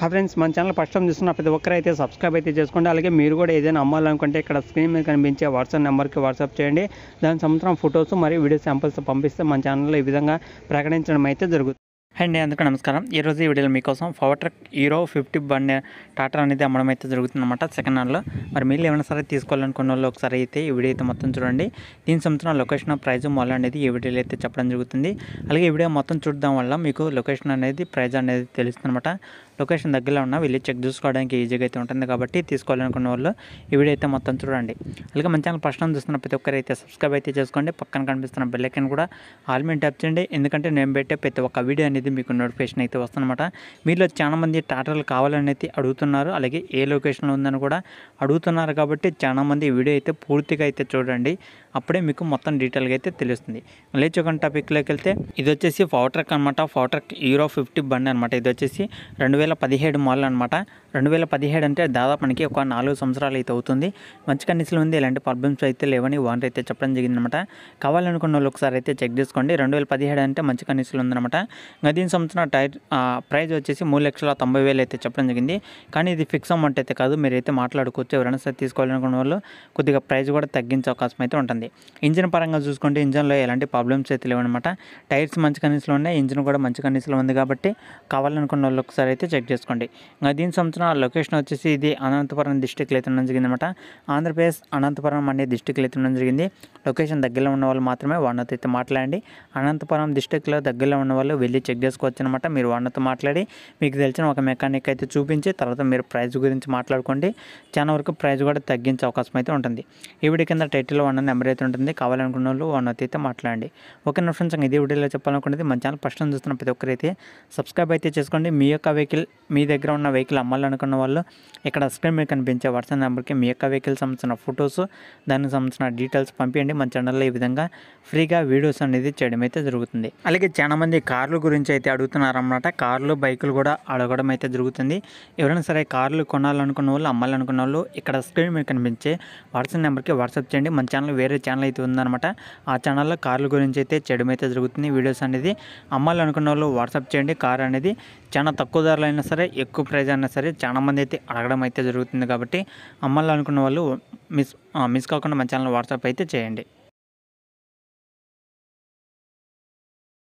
హా ఫ్రెండ్స్ మన channel first time చూస్తున్న ప్రతి ఒక్కరు అయితే సబ్స్క్రైబ్ అయితే చేసుకోండి అలాగే మీరు కూడా ఏదైనా అమ్మాలనుకుంటే ఇక్కడ స్క్రీన్ మీద కనిపించే వాట్సాప్ నెంబర్కి వాట్సాప్ చేయండి దాని సంవత్సరం ఫొటోస్ మరియు వీడియో శాంపిల్స్ పంపిస్తే మన ఛానల్లో ఈ విధంగా ప్రకటించడం అయితే జరుగుతుంది అండి అందుకు నమస్కారం ఈరోజు ఈ వీడియోలో మీకోసం పవర్ ట్రక్ హీరో ఫిఫ్టీ బండి టాటర్ అనేది అమ్మడం అయితే జరుగుతుందన్నమాట సెకండ్ హ్యాండ్లో మరి మీరు ఏమైనా సరే తీసుకోవాలనుకున్న వాళ్ళు ఒకసారి అయితే ఈ వీడియో అయితే మొత్తం చూడండి దీని సంబంధించిన లొకేషన్ ప్రైజ్ మొదలు అనేది ఈ వీడియోలో అయితే చెప్పడం జరుగుతుంది అలాగే ఈ వీడియో మొత్తం చూడడం వల్ల మీకు లొకేషన్ అనేది ప్రైజ్ అనేది తెలుస్తుంది అనమాట లొకేషన్ దగ్గరలో ఉన్నా వెళ్ళి చెక్ చూసుకోవడానికి ఈజీగా అయితే ఉంటుంది కాబట్టి తీసుకోవాలనుకున్న వాళ్ళు ఈ వీడియో అయితే మొత్తం చూడండి అలాగే మంచి ఛానల్ ప్రశ్నలు చూస్తున్న ప్రతి ఒక్కరు అయితే సబ్స్క్రైబ్ అయితే చేసుకోండి పక్కన కనిపిస్తున్న బెల్లైకన్ కూడా ఆల్ మీద ట్యాప్ చేయండి ఎందుకంటే నేను పెట్టే ప్రతి ఒక్క వీడియో అనేది మీకు నోటిఫికేషన్ అయితే వస్తుందన్నమాట చాలా చాలామంది టాటర్లు కావాలని అయితే అడుగుతున్నారు అలాగే ఏ లొకేషన్లో ఉందని కూడా అడుగుతున్నారు కాబట్టి చాలా మంది వీడియో అయితే పూర్తిగా అయితే చూడండి అప్పుడే మీకు మొత్తం డీటెయిల్గా అయితే తెలుస్తుంది లేచి ఒక టాపిక్లోకి వెళ్తే ఇది వచ్చేసి ఫౌట్రక్ అనమాట ఫౌట్రక్ హీరో ఫిఫ్టీ బండి అనమాట ఇది వచ్చేసి రెండు వేల పదిహేడు మోడల్ అనమాట రెండు వేల పదిహేడు అంటే దాదాపు మనకి ఒక నాలుగు సంవత్సరాలు అయితే అవుతుంది మంచి కండిషన్లో ఉంది ఎలాంటి ప్రాబ్లమ్స్ అయితే లేవని ఓనర్ అయితే చెప్పడం జరిగిందనమాట కావాలనుకున్న వాళ్ళు ఒకసారి అయితే చెక్ చేసుకోండి రెండు వేల పదిహేడు అంటే మంచి కండిషన్లో ఉందన్నమాట గదిన సంవత్సరం టైర్ ప్రైజ్ వచ్చేసి మూడు లక్షల తొంభై వేలు అయితే చెప్పడం జరిగింది కానీ ఇది ఫిక్స్ అమౌంట్ అయితే కాదు మీరు అయితే మాట్లాడుకోవచ్చు ఎవరైనా సరే తీసుకోవాలనుకున్న వాళ్ళు కొద్దిగా ప్రైజ్ కూడా తగ్గించే అవకాశం అయితే ఉంటుంది ఇంజిన్ పరంగా చూసుకుంటే ఇంజిన్లో ఎలాంటి ప్రాబ్లమ్స్ అయితే లేవన్నమాట టైర్స్ మంచి కండిషన్లో ఉన్నాయి ఇంజిన్ కూడా మంచి కండిషన్లో ఉంది కాబట్టి కావాలనుకున్న వాళ్ళు ఒకసారి అయితే చెక్ చేసుకోండి ఇంకా దీని సంబంధించిన లొకేషన్ వచ్చేసి ఇది అనంతపురం డిస్టిక్లో అయితే ఉండడం జరిగింది అనమాట ఆంధ్రప్రదేశ్ అనంతపురం అనే డిస్టిక్లో అయితే ఉండడం జరిగింది లొకేషన్ దగ్గరలో ఉన్న వాళ్ళు మాత్రమే వాళ్ళతో అయితే మాట్లాడండి అనంతపురం డిస్టిక్లో దగ్గరలో ఉన్న వాళ్ళు వెళ్ళి చెక్ చేసుకోవచ్చు అనమాట మీరు వాళ్ళతో మాట్లాడి మీకు తెలిసిన ఒక మెకానిక్ అయితే చూపించి తర్వాత మీరు ప్రైస్ గురించి మాట్లాడుకోండి చాలా వరకు ప్రైస్ కూడా తగ్గించే అవకాశం అయితే ఉంటుంది ఈ వీడియో కింద టైటిల్ వన్ నెంబర్ అయితే ఉంటుంది కావాలనుకున్న వాళ్ళు వన్ అయితే మాట్లాడండి ఓకే నా ఫ్రెండ్స్ ఇదే వీడియోలో చెప్పాలనుకుంటుంది మన ఛానల్ ఫస్ట్ చూస్తున్న ప్రతి ఒక్కరైతే సబ్స్క్రైబ్ అయితే చేసుకోండి మీ యొక్క వెహికల్ మీ దగ్గర ఉన్న వెహికల్ అమ్మాలనుకున్న వాళ్ళు ఇక్కడ స్క్రీన్ మీద కనిపించే వాట్సాప్ నెంబర్కి మీ యొక్క వెహికల్ సంబంధించిన ఫొటోస్ దానికి సంబంధించిన డీటెయిల్స్ పంపించండి మన ఛానల్లో ఈ విధంగా ఫ్రీగా వీడియోస్ అనేది చేయడం అయితే జరుగుతుంది అలాగే చాలా మంది కార్ల గురించి అయితే అడుగుతున్నారన్నమాట కార్లు బైకులు కూడా అడగడం అయితే జరుగుతుంది ఎవరైనా సరే కార్లు కొనాలనుకున్న వాళ్ళు అమ్మాలనుకున్న వాళ్ళు ఇక్కడ స్క్రీన్ మీద కనిపించే వాట్సాప్ నెంబర్కి వాట్సాప్ చేయండి మన ఛానల్ వేరే ఛానల్ అయితే ఉందన్నమాట ఆ ఛానల్లో కార్ల గురించి అయితే చేయడం అయితే జరుగుతుంది వీడియోస్ అనేది అమ్మాలనుకున్న వాళ్ళు వాట్సాప్ చేయండి కార్ అనేది చాలా తక్కువ ధరలైన అయినా సరే ఎక్కువ ప్రైజ్ అయినా సరే చాలామంది అయితే అడగడం అయితే జరుగుతుంది కాబట్టి అమ్మాలనుకున్న వాళ్ళు మిస్ మిస్ కాకుండా మా ఛానల్ వాట్సాప్ అయితే చేయండి